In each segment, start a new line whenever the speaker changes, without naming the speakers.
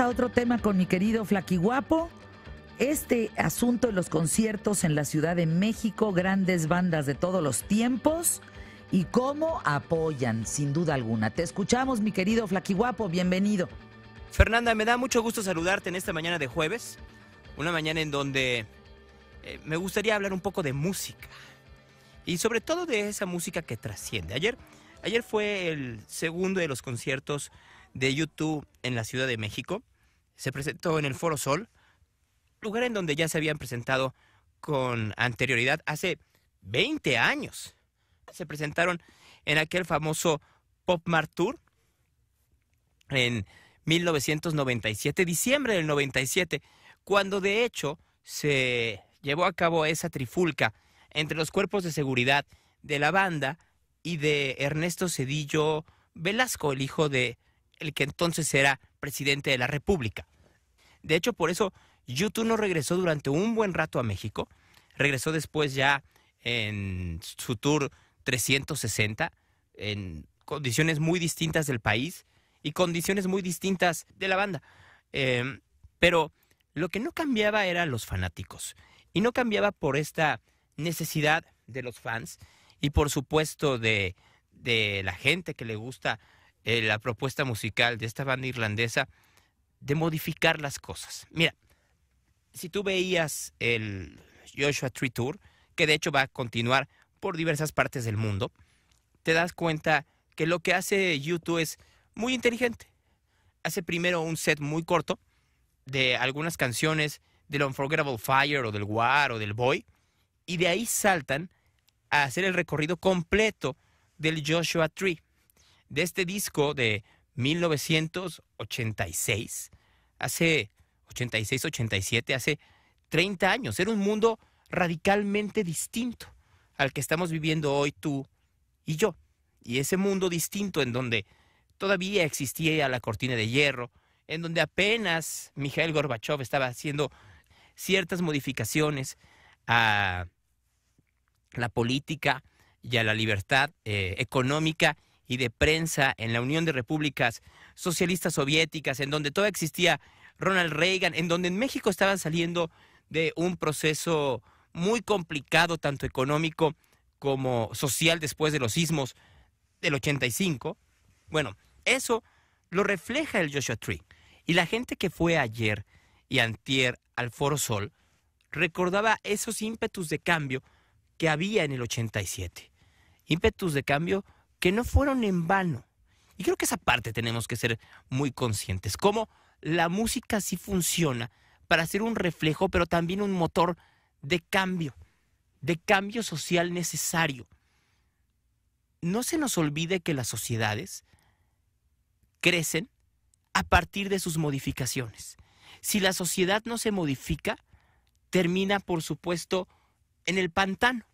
a otro tema con mi querido Flaquiguapo. Este asunto de los conciertos en la Ciudad de México, grandes bandas de todos los tiempos y cómo apoyan, sin duda alguna. Te escuchamos, mi querido Flaquiguapo, bienvenido. Fernanda, me da mucho gusto saludarte en esta mañana de jueves, una mañana en donde eh, me gustaría hablar un poco de música y sobre todo de esa música que trasciende. Ayer Ayer fue el segundo de los conciertos de YouTube en la Ciudad de México. Se presentó en el Foro Sol, lugar en donde ya se habían presentado con anterioridad hace 20 años. Se presentaron en aquel famoso Pop Mart Tour en 1997, diciembre del 97, cuando de hecho se llevó a cabo esa trifulca entre los cuerpos de seguridad de la banda y de Ernesto Cedillo Velasco, el hijo de el que entonces era presidente de la República. De hecho, por eso YouTube no regresó durante un buen rato a México. Regresó después ya en su tour 360, en condiciones muy distintas del país y condiciones muy distintas de la banda. Em, pero lo que no cambiaba eran los fanáticos. Y no cambiaba por esta necesidad de los fans, y por supuesto de, la gente que le gusta eh, la propuesta musical de esta banda irlandesa, de modificar las cosas. Mira, si tú veías el Joshua Tree Tour, que de hecho va a continuar por diversas partes del mundo, te das cuenta que lo que hace YouTube es muy inteligente. Hace primero un set muy corto de algunas canciones del Unforgettable Fire o del War o del Boy, y de ahí saltan hacer el recorrido completo del Joshua Tree, de este disco de 1986, hace 86, 87, hace 30 años. Era un mundo radicalmente distinto al que estamos viviendo hoy tú y yo. Y ese mundo distinto en donde todavía existía la cortina de hierro, en donde apenas Mikhail Gorbachev estaba haciendo ciertas modificaciones a la política y a la libertad eh, económica y de prensa en la Unión de Repúblicas Socialistas Soviéticas, en donde todo existía Ronald Reagan, en donde en México estaban saliendo de un proceso muy complicado, tanto económico como social, después de los sismos del 85. Bueno, eso lo refleja el Joshua Tree. Y la gente que fue ayer y antier al Foro Sol recordaba esos ímpetus de cambio que había en el 87. Ímpetus de cambio que no fueron en vano. Y creo que esa parte tenemos que ser muy conscientes. Cómo la música sí funciona para ser un reflejo, pero también un motor de cambio, de cambio social necesario. No se nos olvide que las sociedades crecen a partir de sus modificaciones. Si la sociedad no se modifica, termina, por supuesto, en el pantano,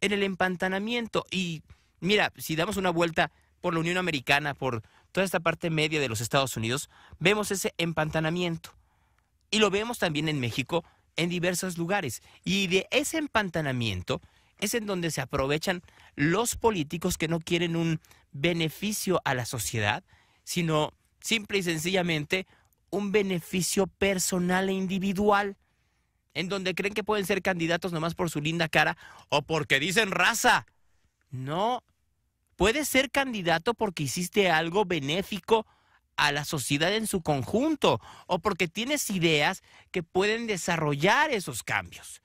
en el empantanamiento. Y mira, si damos una vuelta por la Unión Americana, por toda esta parte media de los Estados Unidos, vemos ese empantanamiento. Y lo vemos también en México, en diversos lugares. Y de ese empantanamiento es en donde se aprovechan los políticos que no quieren un beneficio a la sociedad, sino simple y sencillamente un beneficio personal e individual en donde creen que pueden ser candidatos nomás por su linda cara o porque dicen raza. No, puedes ser candidato porque hiciste algo benéfico a la sociedad en su conjunto o porque tienes ideas que pueden desarrollar esos cambios.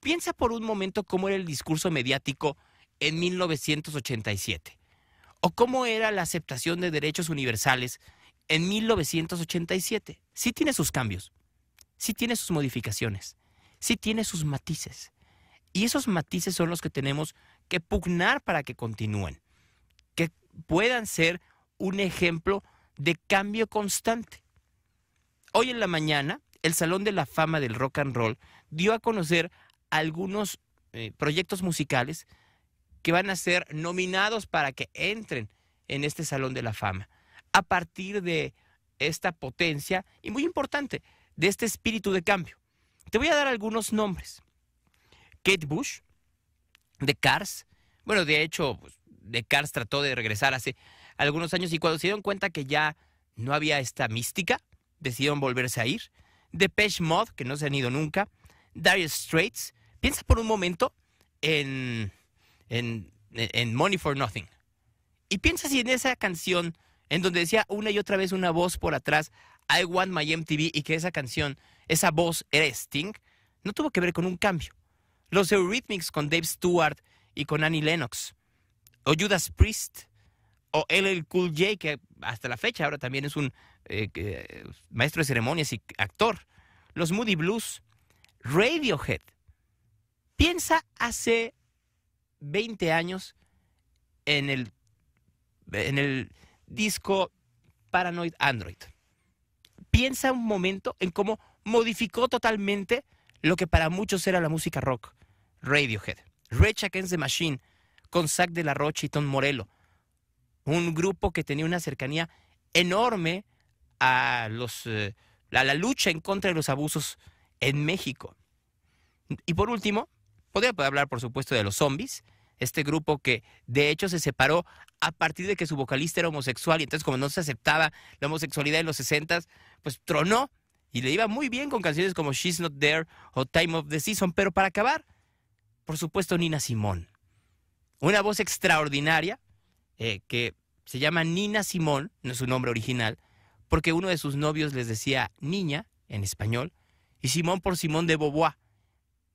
Piensa por un momento cómo era el discurso mediático en 1987 o cómo era la aceptación de derechos universales en 1987. Sí tiene sus cambios, sí tiene sus modificaciones, sí tiene sus matices. Y esos matices son los que tenemos que pugnar para que continúen, que puedan ser un ejemplo de cambio constante. Hoy en la mañana, el Salón de la Fama del Rock and Roll dio a conocer algunos eh, proyectos musicales que van a ser nominados para que entren en este Salón de la Fama a partir de esta potencia y muy importante, de este espíritu de cambio. Te voy a dar algunos nombres. Kate Bush, de Cars. Bueno, de hecho, pues, de Cars trató de regresar hace algunos años y cuando se dieron cuenta que ya no había esta mística, decidieron volverse a ir. Depeche Mod, que no se han ido nunca. ...Darius Straits. Piensa por un momento en, en, en Money for Nothing. Y piensa si en esa canción, en donde decía una y otra vez una voz por atrás, I Want My MTV y que esa canción, esa voz era Sting, no tuvo que ver con un cambio. Los Eurythmics con Dave Stewart y con Annie Lennox, o Judas Priest, o LL Cool J, que hasta la fecha ahora también es un eh, maestro de ceremonias y actor, los Moody Blues, Radiohead. Piensa hace 20 años en en el disco Paranoid Android piensa un momento en cómo modificó totalmente lo que para muchos era la música rock. Radiohead, Rage Against the Machine, con Zack de la Rocha y Tom Morello. Un grupo que tenía una cercanía enorme eh, a, la lucha en contra de los abusos en México. Y por último, podría hablar, por supuesto, de los zombies, este grupo que de hecho se separó a partir de que su vocalista era homosexual y entonces como no se aceptaba la homosexualidad en los 60, pues tronó y le iba muy bien con canciones como She's Not There o Time of the Season, pero para acabar, por supuesto, Nina Simón. Una voz extraordinaria eh, que se llama Nina Simón, no es su nombre original, porque uno de sus novios les decía niña en español y Simón por Simón de Beauvoir,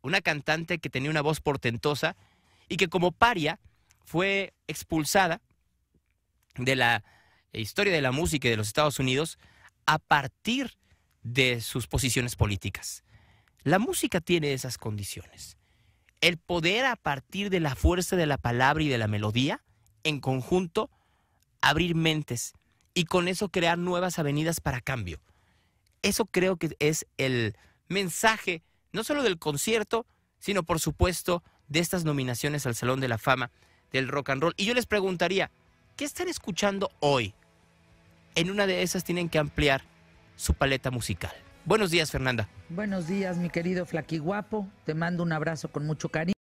una cantante que tenía una voz portentosa y que como paria fue expulsada de la historia de la música de los Estados Unidos a partir de sus posiciones políticas. La música tiene esas condiciones. El poder a partir de la fuerza de la palabra y de la melodía, en conjunto, abrir mentes y con eso crear nuevas avenidas para cambio. Eso creo que es el mensaje, no solo del concierto, sino por supuesto de estas nominaciones al Salón de la Fama del Rock and Roll. Y yo les preguntaría, ¿qué están escuchando hoy? en una de esas tienen que ampliar su paleta musical. Buenos días, Fernanda. Buenos días, mi querido Flaqui Guapo. Te mando un abrazo con mucho cariño.